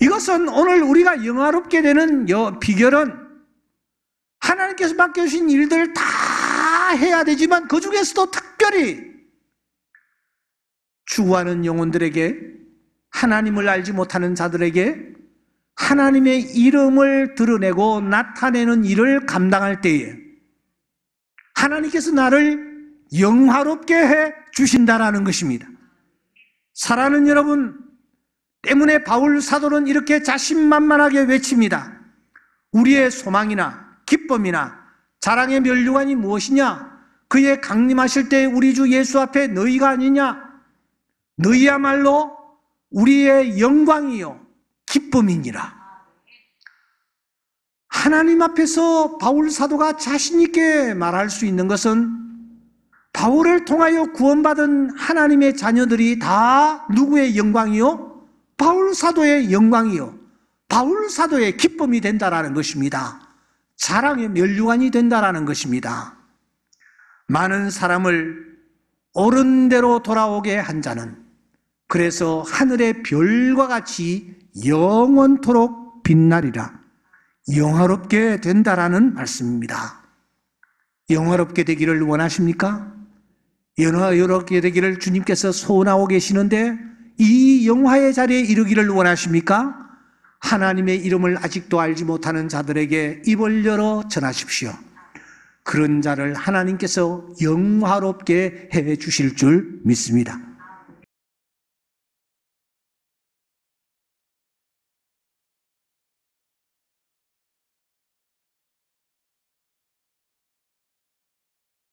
이것은 오늘 우리가 영화롭게 되는 비결은 하나님께서 맡겨주신 일들 다 해야 되지만 그 중에서도 특별히 추구하는 영혼들에게 하나님을 알지 못하는 자들에게 하나님의 이름을 드러내고 나타내는 일을 감당할 때에 하나님께서 나를 영화롭게 해 주신다라는 것입니다. 사랑하는 여러분, 때문에 바울 사도는 이렇게 자신만만하게 외칩니다. 우리의 소망이나 기쁨이나 자랑의 면류관이 무엇이냐? 그의 강림하실 때 우리 주 예수 앞에 너희가 아니냐? 너희야말로 우리의 영광이요, 기쁨이니라. 하나님 앞에서 바울 사도가 자신있게 말할 수 있는 것은 바울을 통하여 구원받은 하나님의 자녀들이 다 누구의 영광이요? 바울 사도의 영광이요. 바울 사도의 기쁨이 된다라는 것입니다. 자랑의 면류관이 된다라는 것입니다. 많은 사람을 오른 대로 돌아오게 한 자는 그래서 하늘의 별과 같이 영원토록 빛나리라. 영화롭게 된다라는 말씀입니다. 영화롭게 되기를 원하십니까? 영화롭게 되기를 주님께서 소원하고 계시는데 이 영화의 자리에 이르기를 원하십니까? 하나님의 이름을 아직도 알지 못하는 자들에게 입을 열어 전하십시오. 그런 자를 하나님께서 영화롭게 해 주실 줄 믿습니다.